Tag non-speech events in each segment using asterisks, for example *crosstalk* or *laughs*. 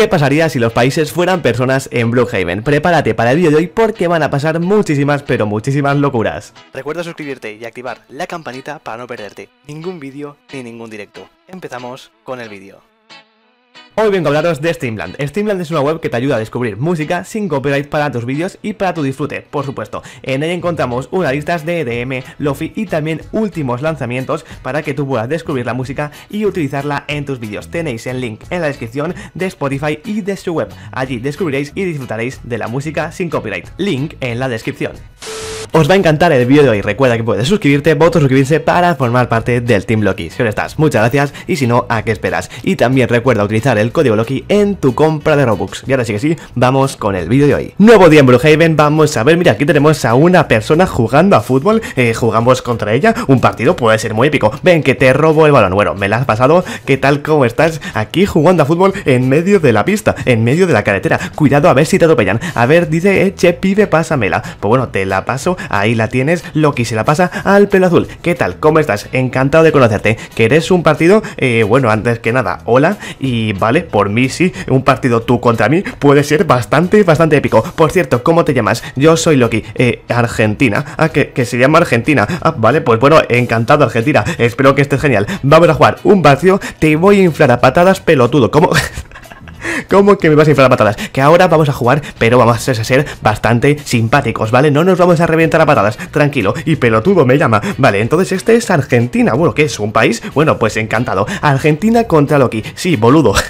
¿Qué pasaría si los países fueran personas en Haven? Prepárate para el vídeo de hoy porque van a pasar muchísimas pero muchísimas locuras. Recuerda suscribirte y activar la campanita para no perderte ningún vídeo ni ningún directo. Empezamos con el vídeo. Hoy vengo a hablaros de Streamland. Streamland es una web que te ayuda a descubrir música sin copyright para tus vídeos y para tu disfrute, por supuesto. En ella encontramos una listas de EDM, Lofi y también últimos lanzamientos para que tú puedas descubrir la música y utilizarla en tus vídeos. Tenéis el link en la descripción de Spotify y de su web. Allí descubriréis y disfrutaréis de la música sin copyright. Link en la descripción. Os va a encantar el vídeo de hoy. Recuerda que puedes suscribirte, voto suscribirse para formar parte del Team Loki. Si ahora estás, muchas gracias y si no, ¿a qué esperas? Y también recuerda utilizar el código Loki en tu compra de Robux. Y ahora sí que sí, vamos con el vídeo de hoy. Nuevo día en Brookhaven, vamos a ver, mira, aquí tenemos a una persona jugando a fútbol, eh, jugamos contra ella, un partido puede ser muy épico. Ven que te robo el balón. Bueno, me la has pasado, ¿qué tal cómo estás? Aquí jugando a fútbol en medio de la pista, en medio de la carretera. Cuidado a ver si te atropellan. A ver, dice, eh, pibe, pásamela. Pues bueno, te la paso ahí la tienes, Loki se la pasa al pelo azul. ¿Qué tal? ¿Cómo estás? Encantado de conocerte. ¿Querés un partido? Eh, bueno, antes que nada, hola. Y vale, por mí sí, un partido tú contra mí puede ser bastante, bastante épico. Por cierto, ¿cómo te llamas? Yo soy Loki, eh, Argentina. Ah, que, que, se llama Argentina. Ah, vale, pues bueno, encantado Argentina. Espero que estés genial. Vamos a jugar un vacío, te voy a inflar a patadas pelotudo. ¿Cómo? *laughs* ¿Cómo que me vas a inflar a patadas? Que ahora vamos a jugar, pero vamos a ser bastante simpáticos, ¿vale? No nos vamos a reventar a patadas, tranquilo. Y pelotudo me llama. Vale, entonces este es Argentina. Bueno, ¿qué es? ¿Un país? Bueno, pues encantado. Argentina contra Loki. Sí, boludo. *laughs*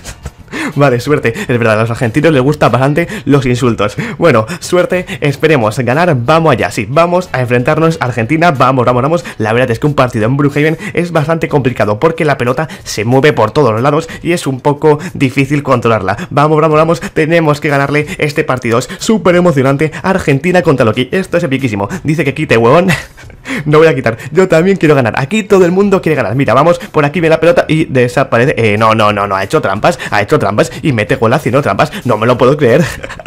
*laughs* Vale, suerte. Es verdad, a los argentinos les gustan bastante los insultos. Bueno, suerte, esperemos ganar. Vamos allá, sí, vamos a enfrentarnos a Argentina. Vamos, vamos, vamos. La verdad es que un partido en Brookhaven es bastante complicado porque la pelota se mueve por todos los lados y es un poco difícil controlarla. Vamos, vamos, vamos. Tenemos que ganarle este partido. Es súper emocionante. Argentina contra Loki. Esto es epiquísimo. Dice que quite, huevón. *laughs* no voy a quitar. Yo también quiero ganar. Aquí todo el mundo quiere ganar. Mira, vamos, por aquí viene la pelota y desaparece. Eh, no, no, no, no. Ha hecho trampas. Ha hecho trampas y mete gol haciendo trampas. No me lo puedo creer. *laughs*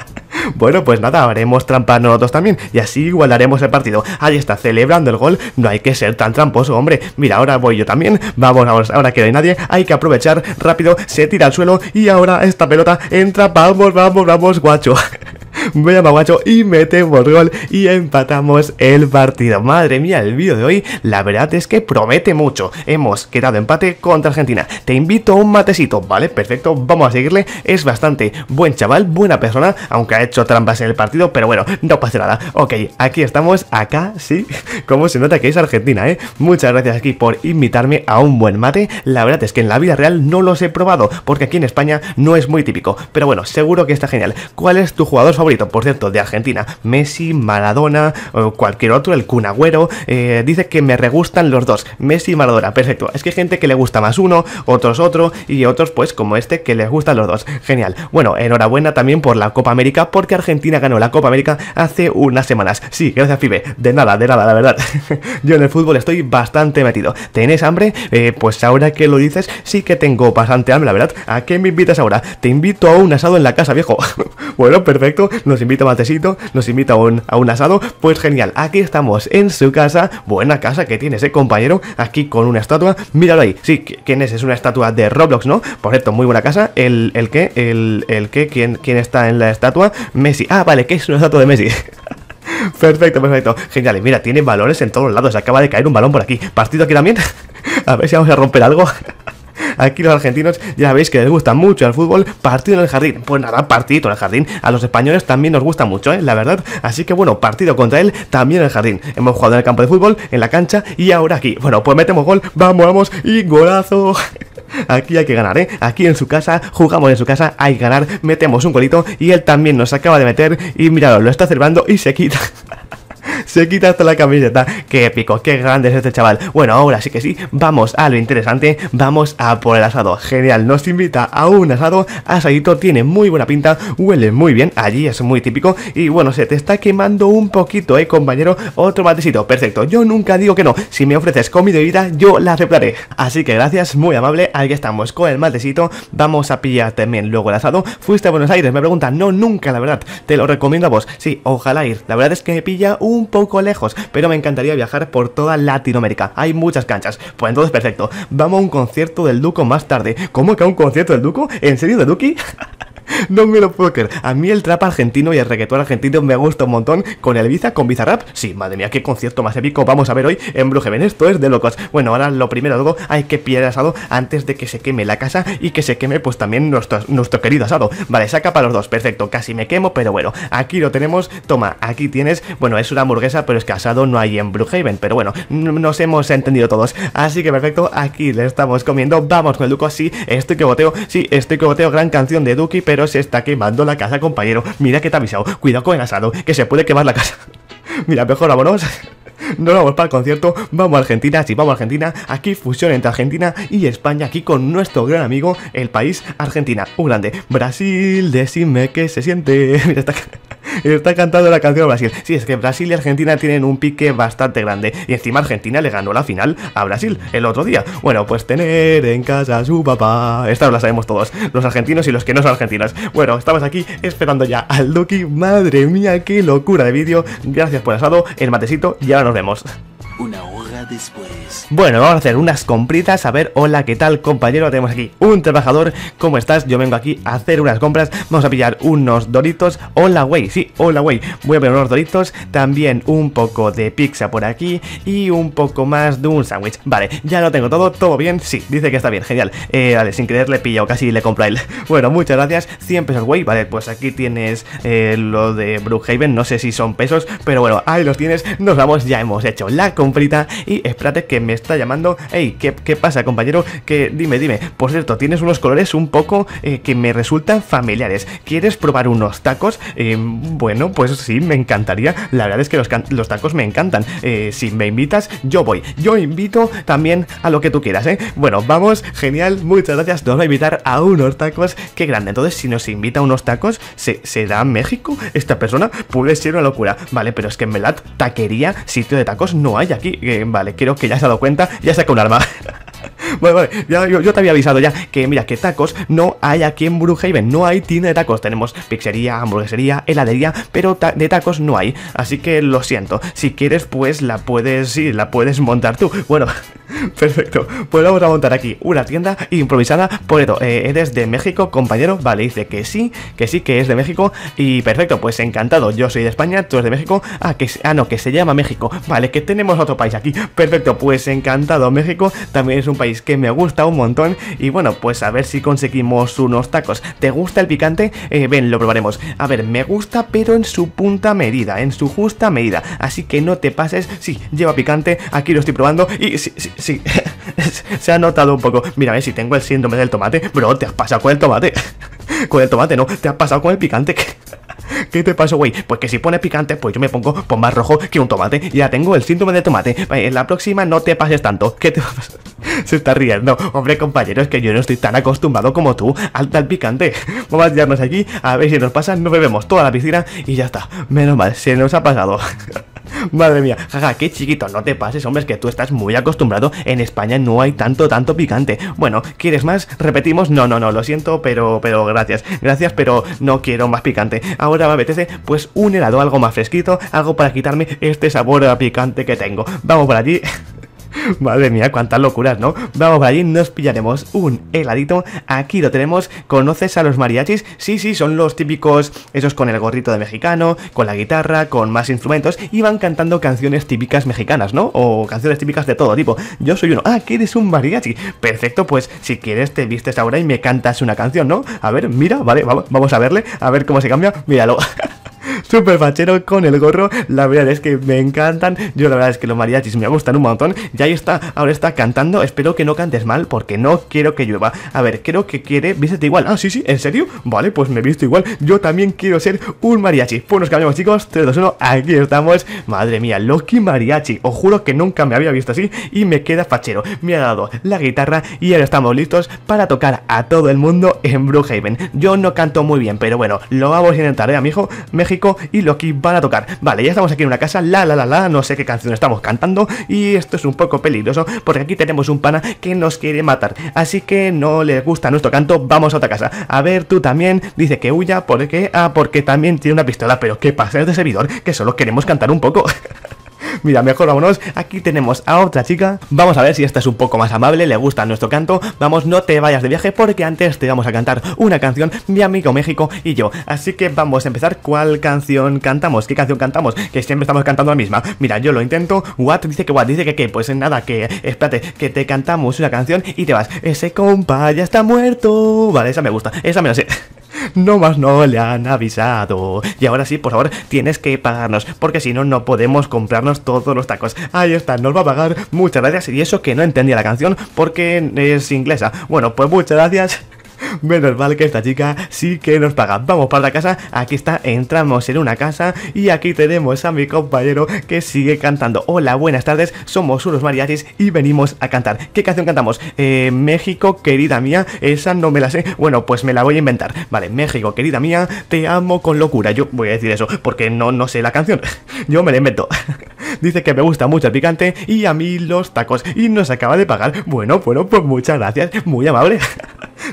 Bueno, pues nada, haremos trampa nosotros también y así igualaremos el partido. Ahí está, celebrando el gol. No hay que ser tan tramposo, hombre. Mira, ahora voy yo también. Vamos, vamos, ahora que no hay nadie, hay que aprovechar rápido. Se tira al suelo y ahora esta pelota entra. Vamos, vamos, vamos, guacho. *laughs* Maguacho y metemos gol y empatamos el partido. Madre mía, el vídeo de hoy, la verdad es que promete mucho. Hemos quedado empate contra Argentina. Te invito a un matecito, ¿vale? Perfecto, vamos a seguirle. Es bastante buen chaval, buena persona, aunque ha hecho trampas en el partido, pero bueno, no pasa nada. Ok, aquí estamos, acá sí, *laughs* como se nota que es Argentina, ¿eh? Muchas gracias aquí por invitarme a un buen mate. La verdad es que en la vida real no los he probado, porque aquí en España no es muy típico. Pero bueno, seguro que está genial. ¿Cuál es tu jugador favorito? por cierto, de Argentina, Messi, Maradona, o cualquier otro, el cunagüero eh, dice que me regustan los dos, Messi y Maradona, perfecto. Es que hay gente que le gusta más uno, otros otro, y otros pues como este que les gustan los dos. Genial. Bueno, enhorabuena también por la Copa América, porque Argentina ganó la Copa América hace unas semanas. Sí, gracias, FIBE, De nada, de nada, la verdad. *laughs* Yo en el fútbol estoy bastante metido. ¿Tenés hambre? Eh, pues ahora que lo dices, sí que tengo bastante hambre, la verdad. ¿A qué me invitas ahora? Te invito a un asado en la casa, viejo. *laughs* Bueno, perfecto, nos invita a matecito, nos invita a un, asado, pues genial, aquí estamos en su casa, buena casa que tiene ese compañero, aquí con una estatua, míralo ahí, sí, ¿quién es? Es una estatua de Roblox, ¿no? Por cierto, muy buena casa, el, el qué, el, el qué, ¿Quién, está en la estatua, Messi, ah, vale, que es una estatua de Messi. *laughs* Perfecto, perfecto. Genial, mira, tiene balones en todos lados. Acaba de caer un balón por aquí. Partido aquí también. *laughs* a ver si vamos a romper algo. Aquí los argentinos ya veis que les gusta mucho el fútbol, partido en el jardín. Pues nada, partido en el jardín. A los españoles también nos gusta mucho, ¿eh? la verdad. Así que bueno, partido contra él también en el jardín. Hemos jugado en el campo de fútbol, en la cancha y ahora aquí. Bueno, pues metemos gol, vamos, vamos y golazo. *laughs* Aquí hay que ganar, ¿eh? Aquí en su casa, jugamos en su casa, hay que ganar, metemos un golito y él también nos acaba de meter y mirad, lo está cerrando y se quita. *laughs* Se quita hasta la camiseta. Qué épico, qué grande es este chaval. Bueno, ahora sí que sí, vamos a lo interesante. Vamos a por el asado. Genial, nos invita a un asado. Asadito tiene muy buena pinta, huele muy bien. Allí es muy típico. Y bueno, se te está quemando un poquito, eh, compañero. Otro matecito, perfecto. Yo nunca digo que no. Si me ofreces comida y vida, yo la aceptaré. Así que gracias, muy amable. Aquí estamos con el matecito. Vamos a pillar también luego el asado. Fuiste a Buenos Aires, me pregunta No, nunca, la verdad. Te lo recomiendo a vos. Sí, ojalá ir. La verdad es que me pilla un poco lejos, pero me encantaría viajar por toda Latinoamérica. Hay muchas canchas. Pues entonces, perfecto. Vamos a un concierto del Duco más tarde. ¿Cómo que a un concierto del Duco? ¿En serio de Duki? *laughs* *laughs* no me lo puedo creer. A mí el trap argentino y el reggaetón argentino me gusta un montón. Con el Ibiza, con Bizarrap. Sí, madre mía, qué concierto más épico vamos a ver hoy en Brujeven. Esto es de locos. Bueno, ahora lo primero, luego hay que pillar asado antes de que se queme la casa y que se queme pues también nuestro, querido asado. Vale, saca para los dos. Perfecto, casi me quemo, pero bueno. Aquí lo tenemos. Toma, aquí tienes. Bueno, es una hamburguesa, pero es que asado no hay en Brujeven. Pero bueno, nos hemos entendido todos. Así que perfecto, aquí le estamos comiendo. Vamos con el Duco. Sí, estoy que boteo. Sí, estoy que boteo. Gran canción de Duki, pero pero se está quemando la casa, compañero. Mira que te ha avisado. Cuidado con el asado, que se puede quemar la casa. *laughs* Mira, mejor vámonos. *laughs* no vamos para el concierto, vamos a Argentina, sí, vamos a Argentina, aquí fusión entre Argentina y España, aquí con nuestro gran amigo, el país Argentina, un grande, Brasil, decime qué se siente, *laughs* mira, está... *laughs* está cantando la canción Brasil. Sí, es que Brasil y Argentina tienen un pique bastante grande. Y encima Argentina le ganó la final a Brasil el otro día. Bueno, pues tener en casa a su papá. Esta la sabemos todos, los argentinos y los que no son argentinos. Bueno, estamos aquí esperando ya al Duki. Madre mía, qué locura de vídeo. Gracias por el asado, el matecito y ahora nos vemos después. Bueno, vamos a hacer unas compritas. A ver, hola, ¿qué tal, compañero? Tenemos aquí un trabajador. ¿Cómo estás? Yo vengo aquí a hacer unas compras. Vamos a pillar unos doritos. Hola, güey. Sí, hola, güey. Voy a ver unos doritos. También un poco de pizza por aquí. Y un poco más de un sándwich. Vale, ya lo tengo todo. ¿Todo bien? Sí, dice que está bien. Genial. Eh, vale, sin querer le pillo, casi le compro a él. *laughs* Bueno, muchas gracias. 100 pesos, güey. Vale, pues aquí tienes eh, lo de Brookhaven. No sé si son pesos, pero bueno, ahí los tienes. Nos vamos, ya hemos hecho la comprita. Y espérate que me está llamando. Hey, ¿qué, pasa, compañero? Que dime, dime. Por cierto, tienes unos colores un poco eh, que me resultan familiares. ¿Quieres probar unos tacos? Eh, bueno, pues sí, me encantaría. La verdad es que los, tacos me encantan. Eh, si me invitas, yo voy. Yo invito también a lo que tú quieras, ¿eh? Bueno, vamos, genial, muchas gracias. Nos va a invitar a unos tacos. Qué grande. Entonces, si nos invita a unos tacos, ¿se, da México? Esta persona puede ser una locura. Vale, pero es que en verdad, taquería, sitio de tacos no hay aquí. vale Vale, creo que ya se ha dado cuenta, ya saca un arma. Bueno, *laughs* vale, yo, te había avisado ya que mira, que tacos no hay aquí en Brookhaven no hay tienda de tacos. Tenemos pizzería, hamburguesería, heladería, pero de tacos no hay. Así que lo siento, si quieres pues la puedes, ir la puedes montar tú. Bueno, *laughs* *laughs* Perfecto. Pues vamos a montar aquí una tienda improvisada. Por eh, ¿eres de México, compañero? Vale, dice que sí, que sí, que es de México. Y perfecto, pues encantado. Yo soy de España, tú eres de México. Ah, que, ah no, que se llama México. Vale, que tenemos otro país aquí. Perfecto, pues encantado. México también es un país que me gusta un montón. Y bueno, pues a ver si conseguimos unos tacos. ¿Te gusta el picante? Eh, ven, lo probaremos. A ver, me gusta, pero en su punta medida, en su justa medida. Así que no te pases. Sí, lleva picante. Aquí lo estoy probando. Y sí, sí Sí, *laughs* se ha notado un poco. Mira, a eh, ver si tengo el síndrome del tomate. Bro, te has pasado con el tomate. *laughs* con el tomate no, te has pasado con el picante. *laughs* ¿Qué te pasó, güey? Pues que si pones picante, pues yo me pongo pues, más rojo que un tomate. Ya tengo el síndrome de tomate. En la próxima no te pases tanto. ¿Qué te Se está riendo. Hombre, compañero, es que yo no estoy tan acostumbrado como tú al tal picante. Vamos a tirarnos aquí, a ver si nos pasa. Nos bebemos toda la piscina y ya está. Menos mal, se nos ha pasado. *laughs* Madre mía, jaja, qué chiquito, no te pases, hombre, que tú estás muy acostumbrado. En España no hay tanto, tanto picante. Bueno, ¿quieres más? Repetimos, no, no, no, lo siento, pero, pero gracias. Gracias, pero no quiero más picante. Ahora me apetece, pues, un helado, algo más fresquito, algo para quitarme este sabor a picante que tengo. Vamos por allí. *laughs* *laughs* Madre mía, cuántas locuras, ¿no? Vamos por allí, nos pillaremos un heladito. Aquí lo tenemos. ¿Conoces a los mariachis? Sí, sí, son los típicos, esos con el gorrito de mexicano, con la guitarra, con más instrumentos, y van cantando canciones típicas mexicanas, ¿no? O canciones típicas de todo tipo. Yo soy uno. Ah, que eres un mariachi. Perfecto, pues si quieres te vistes ahora y me cantas una canción, ¿no? A ver, mira, vale, vamos a verle, a ver cómo se cambia. Míralo. *laughs* Super fachero con el gorro. La verdad es que me encantan. Yo la verdad es que los mariachis me gustan un montón. Ya ahí está, ahora está cantando. Espero que no cantes mal porque no quiero que llueva. A ver, creo que quiere. ¿Viste igual. Ah, sí, sí, ¿en serio? Vale, pues me he visto igual. Yo también quiero ser un mariachi. Pues nos cambiamos, chicos. 3, 2, 1. Aquí estamos. Madre mía, Loki mariachi. Os juro que nunca me había visto así. Y me queda fachero. Me ha dado la guitarra y ahora estamos listos para tocar a todo el mundo en Brookhaven. Yo no canto muy bien, pero bueno, lo vamos a intentar, ¿eh, amigo? México y lo que van a tocar. Vale, ya estamos aquí en una casa, la la la la, no sé qué canción estamos cantando y esto es un poco peligroso porque aquí tenemos un pana que nos quiere matar. Así que no le gusta nuestro canto, vamos a otra casa. A ver, tú también, dice que huya, ¿por qué? Ah, porque también tiene una pistola, pero ¿qué pasa es de servidor? Que solo queremos cantar un poco. *laughs* Mira, mejor vámonos. Aquí tenemos a otra chica. Vamos a ver si esta es un poco más amable, le gusta nuestro canto. Vamos, no te vayas de viaje porque antes te vamos a cantar una canción, mi amigo México y yo. Así que vamos a empezar. ¿Cuál canción cantamos? ¿Qué canción cantamos? Que siempre estamos cantando la misma. Mira, yo lo intento. What dice que what dice que qué. Pues nada, que espérate, que te cantamos una canción y te vas. Ese compa ya está muerto. Vale, esa me gusta. Esa me la sé. No más no le han avisado. Y ahora sí, por favor, tienes que pagarnos, porque si no, no podemos comprarnos todos los tacos. Ahí está, nos va a pagar. Muchas gracias. Y eso que no entendía la canción, porque es inglesa. Bueno, pues muchas gracias. *laughs* Menos mal que esta chica sí que nos paga. Vamos para la casa, aquí está, entramos en una casa y aquí tenemos a mi compañero que sigue cantando. Hola, buenas tardes, somos unos mariachis y venimos a cantar. ¿Qué canción cantamos? Eh, México, querida mía, esa no me la sé. Bueno, pues me la voy a inventar. Vale, México, querida mía, te amo con locura. Yo voy a decir eso porque no, no sé la canción. *laughs* Yo me la invento. *laughs* Dice que me gusta mucho el picante y a mí los tacos. Y nos acaba de pagar. Bueno, bueno, pues muchas gracias. Muy amable. *laughs*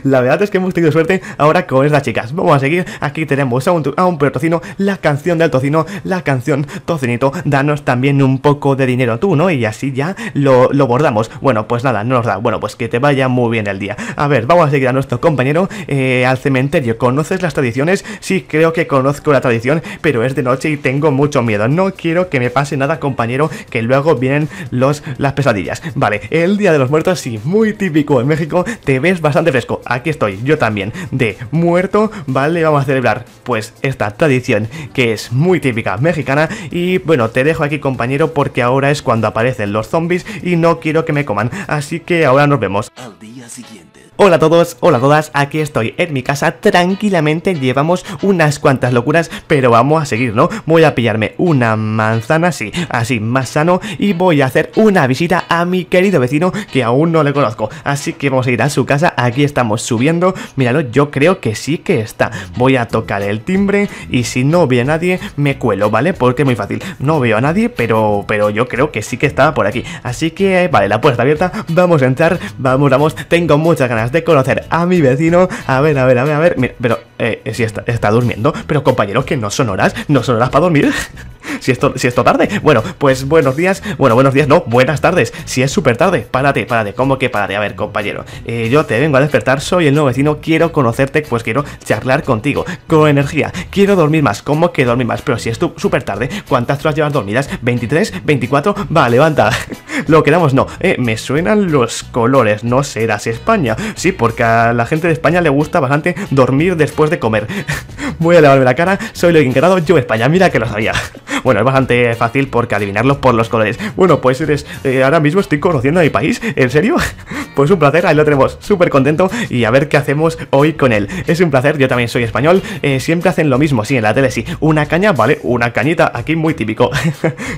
La verdad es que hemos tenido suerte ahora con estas chicas. Vamos a seguir. Aquí tenemos a un, perro tocino, la canción del tocino, la canción tocinito. Danos también un poco de dinero tú, ¿no? Y así ya lo, lo bordamos. Bueno, pues nada, no nos da. Bueno, pues que te vaya muy bien el día. A ver, vamos a seguir a nuestro compañero eh, al cementerio. ¿Conoces las tradiciones? Sí, creo que conozco la tradición, pero es de noche y tengo mucho miedo. No quiero que me pase nada con compañero, que luego vienen los, las pesadillas. Vale, el Día de los Muertos, sí, muy típico en México, te ves bastante fresco. Aquí estoy, yo también, de muerto, ¿vale? Vamos a celebrar, pues, esta tradición que es muy típica mexicana. Y bueno, te dejo aquí, compañero, porque ahora es cuando aparecen los zombies y no quiero que me coman. Así que ahora nos vemos. Al día siguiente. Hola a todos, hola a todas, aquí estoy en mi casa tranquilamente, llevamos unas cuantas locuras, pero vamos a seguir, ¿no? Voy a pillarme una manzana, sí, así más sano y voy a hacer una visita a mi querido vecino que aún no le conozco. Así que vamos a ir a su casa, aquí estamos subiendo, míralo, yo creo que sí que está. Voy a tocar el timbre y si no ve a nadie me cuelo, ¿vale? Porque es muy fácil. No veo a nadie, pero, pero yo creo que sí que estaba por aquí. Así que, vale, la puerta abierta, vamos a entrar, vamos, vamos. Tengo muchas ganas de conocer a mi vecino. A ver, a ver, a ver, a ver, mira, pero eh, eh, si está, durmiendo. Pero compañeros, que no son horas, no son horas para dormir. *laughs* si, esto, si esto tarde. Bueno, pues buenos días. Bueno, buenos días, no, buenas tardes. Si es súper tarde, párate, párate. ¿Cómo que párate? A ver, compañero. Eh, yo te vengo a despertar, soy el nuevo vecino, quiero conocerte, pues quiero charlar contigo. Con energía, quiero dormir más. ¿Cómo que dormir más? Pero si es súper tarde, ¿cuántas horas llevas dormidas? ¿23? ¿24? Va, levanta. Lo queramos no. me suenan los colores, no serás España. Sí, porque a la gente de España le gusta bastante dormir después de comer. *laughs* Voy a lavarme la cara, soy lo que encargado, yo España, mira que lo sabía. *laughs* Bueno, es bastante fácil porque adivinarlo por los colores. Bueno, pues eres. Eh, ahora mismo estoy conociendo a mi país, ¿en serio? *laughs* Pues un placer, ahí lo tenemos, súper contento y a ver qué hacemos hoy con él. Es un placer, yo también soy español, eh, siempre hacen lo mismo, sí, en la tele sí. Una caña, vale, una cañita, aquí muy típico.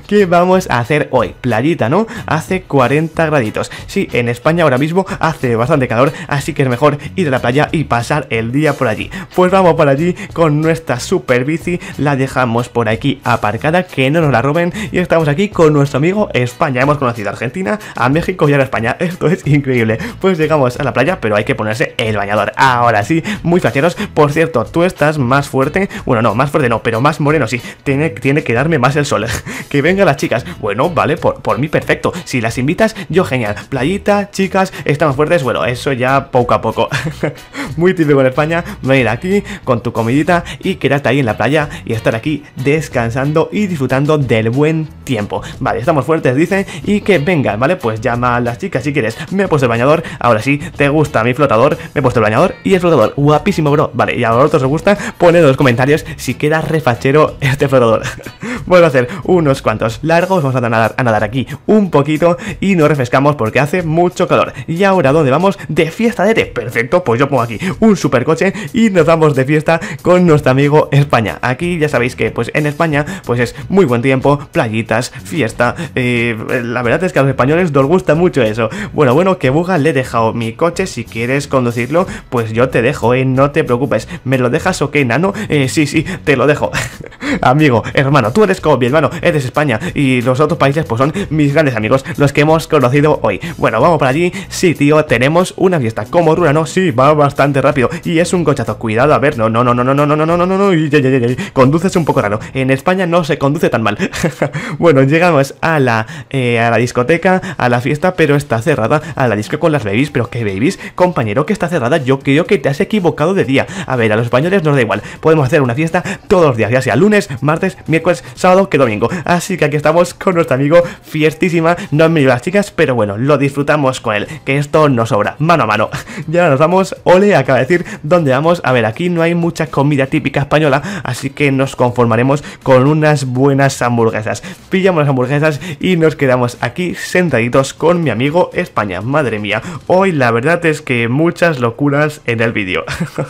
¿Qué vamos a hacer hoy? Playita, ¿no? Hace 40 graditos. Sí, en España ahora mismo hace bastante calor, así que es mejor ir a la playa y pasar el día por allí. Pues pues vamos para allí con nuestra super bici, la dejamos por aquí aparcada, que no nos la roben y estamos aquí con nuestro amigo España. Hemos conocido a Argentina, a México y ahora a España. Esto es increíble. Pues llegamos a la playa, pero hay que ponerse el bañador. Ahora sí, muy flacheros. Por cierto, tú estás más fuerte. Bueno, no, más fuerte no, pero más moreno sí. Tiene, tiene que darme más el sol. *laughs* que vengan las chicas. Bueno, vale, por, por mí perfecto. Si las invitas, yo genial. Playita, chicas, estamos fuertes. Bueno, eso ya poco a poco. *laughs* muy típico en España. Mira, aquí con tu comidita y quedarte ahí en la playa y estar aquí descansando y disfrutando del buen tiempo. Vale, estamos fuertes, dicen, y que vengan, ¿vale? Pues llama a las chicas si quieres. Me he puesto el bañador, ahora sí, te gusta mi flotador, me he puesto el bañador y el flotador. Guapísimo, bro. Vale, y a vosotros os gusta, poned en los comentarios si queda refachero este flotador. Vamos *laughs* a hacer unos cuantos largos, vamos a nadar, a nadar aquí un poquito y nos refrescamos porque hace mucho calor. Y ahora, ¿dónde vamos? De fiesta de té. Perfecto, pues yo pongo aquí un supercoche y nos vamos de fiesta con nuestro amigo España. Aquí ya sabéis que pues en España pues es muy buen tiempo, playitas, fiesta. Eh, la verdad es que a los españoles nos gusta mucho eso. Bueno, bueno, que Buga le he dejado mi coche. Si quieres conducirlo, pues yo te dejo, eh, no te preocupes. ¿Me lo dejas o qué, nano? Eh, sí, sí, te lo dejo. *laughs* Amigo, hermano, tú eres como mi hermano, eres España. Y los otros países pues son mis grandes amigos, los que hemos conocido hoy. Bueno, vamos por allí. Sí, tío, tenemos una fiesta. Como dura, No sí, va bastante rápido. Y es un cochazo, cuidado a ver, no, no, no, no, no, no, no, no, no, no, no, no, Conduces un poco raro. En España no se conduce tan mal. bueno, llegamos a la, a la discoteca, a la fiesta, pero está cerrada. A la disco con las babies, pero ¿qué babies? Compañero, que está cerrada. Yo creo que te has equivocado de día. A ver, a los españoles nos da igual. Podemos hacer una fiesta todos los días, ya sea lunes, martes, miércoles, sábado que domingo. Así que aquí estamos con nuestro amigo Fiestísima. No han venido las chicas, pero bueno, lo disfrutamos con él. Que esto no sobra. Mano a mano. ya nos vamos. Ole, acaba de decir dónde vamos. A ver, aquí no hay mucha comida típica española, así que nos conformaremos con unas buenas hamburguesas. Pillamos las hamburguesas y nos quedamos aquí sentaditos con mi amigo España. Madre mía, hoy la verdad es que muchas locuras en el vídeo.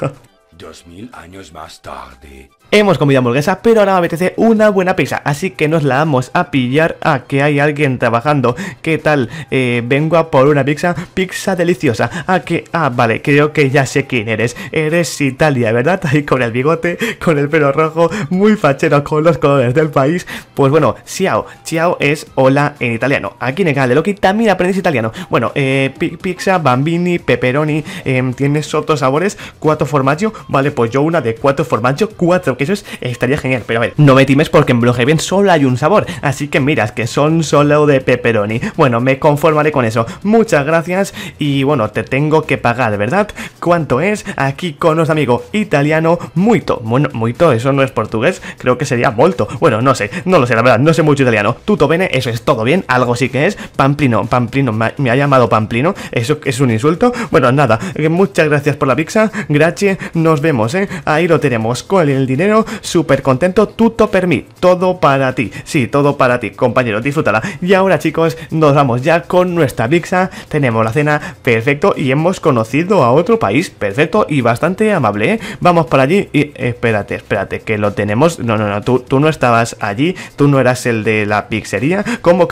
*laughs* Dos mil años más tarde. Hemos comido hamburguesa, pero ahora me apetece una buena pizza, así que nos la vamos a pillar a que hay alguien trabajando. ¿Qué tal? Eh, vengo a por una pizza, pizza deliciosa. ¿a que, ah, vale, creo que ya sé quién eres. Eres Italia, ¿verdad? *laughs* Ahí con el bigote, con el pelo rojo, muy fachero con los colores del país. Pues bueno, ciao, ciao es hola en italiano. Aquí en el canal de Loki también aprendes italiano. Bueno, eh, pizza, bambini, pepperoni, eh, em, tienes otros sabores, cuatro formaggio. Vale, pues yo una de cuatro formaggio, cuatro eso estaría genial. Pero a ver, no me times porque en bien solo hay un sabor. Así que miras que son solo de pepperoni. Bueno, me conformaré con eso. Muchas gracias y bueno, te tengo que pagar, ¿verdad? ¿Cuánto es? Aquí con amigo italiano Muito. Bueno, Muito, eso no es portugués, creo que sería molto. Bueno, no sé, no lo sé, la verdad, no sé mucho italiano. Tutto bene, eso es todo bien, algo sí que es. Pamplino, Pamplino, me ha llamado Pamplino, eso es un insulto. Bueno, nada, eh, muchas gracias por la pizza, gracias, nos vemos, ¿eh? Ahí lo tenemos con el dinero super súper contento, tutto per mí, todo para ti, sí, todo para ti, Compañero, disfrútala. Y ahora chicos, nos vamos ya con nuestra pizza, tenemos la cena, perfecto, y hemos conocido a otro país, perfecto, y bastante amable, ¿eh? Vamos para allí y espérate, espérate, que lo tenemos, no, no, no, tú, tú no estabas allí, tú no eras el de la pizzería, ¿cómo?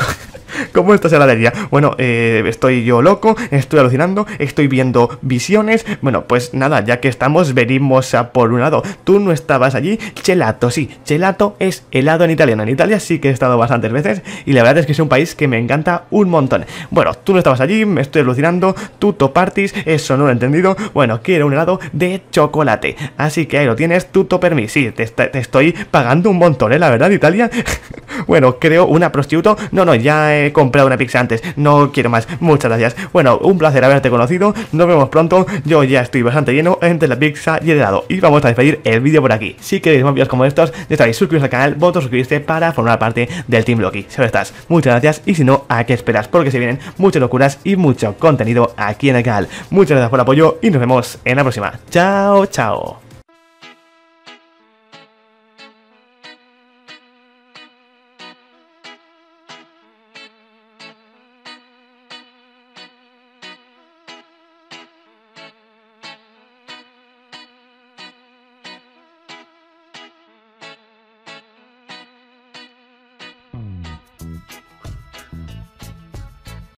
*laughs* ¿Cómo estás en la día? Bueno, eh, estoy yo loco, estoy alucinando, estoy viendo visiones. Bueno, pues nada, ya que estamos, venimos a por un lado. Tú no estabas allí. Chelato, sí. Chelato es helado en italiano. En Italia sí que he estado bastantes veces y la verdad es que es un país que me encanta un montón. Bueno, tú no estabas allí, me estoy alucinando. Tuto partis, eso no lo he entendido. Bueno, quiero un helado de chocolate. Así que ahí lo tienes, tuto permis. Sí, te, estoy pagando un montón, ¿eh? La verdad, Italia. *laughs* bueno, creo una prostituta. No, no, ya he he comprado una pizza antes, no quiero más, muchas gracias. Bueno, un placer haberte conocido, nos vemos pronto, yo ya estoy bastante lleno entre la pizza y el helado. Y vamos a despedir el vídeo por aquí. Si queréis más vídeos como estos, ya estáis suscribiros al canal, vosotros suscribirte para formar parte del Team Blocky. Si lo estás, muchas gracias y si no, ¿a qué esperas? Porque se vienen muchas locuras y mucho contenido aquí en el canal. Muchas gracias por el apoyo y nos vemos en la próxima. Chao, chao.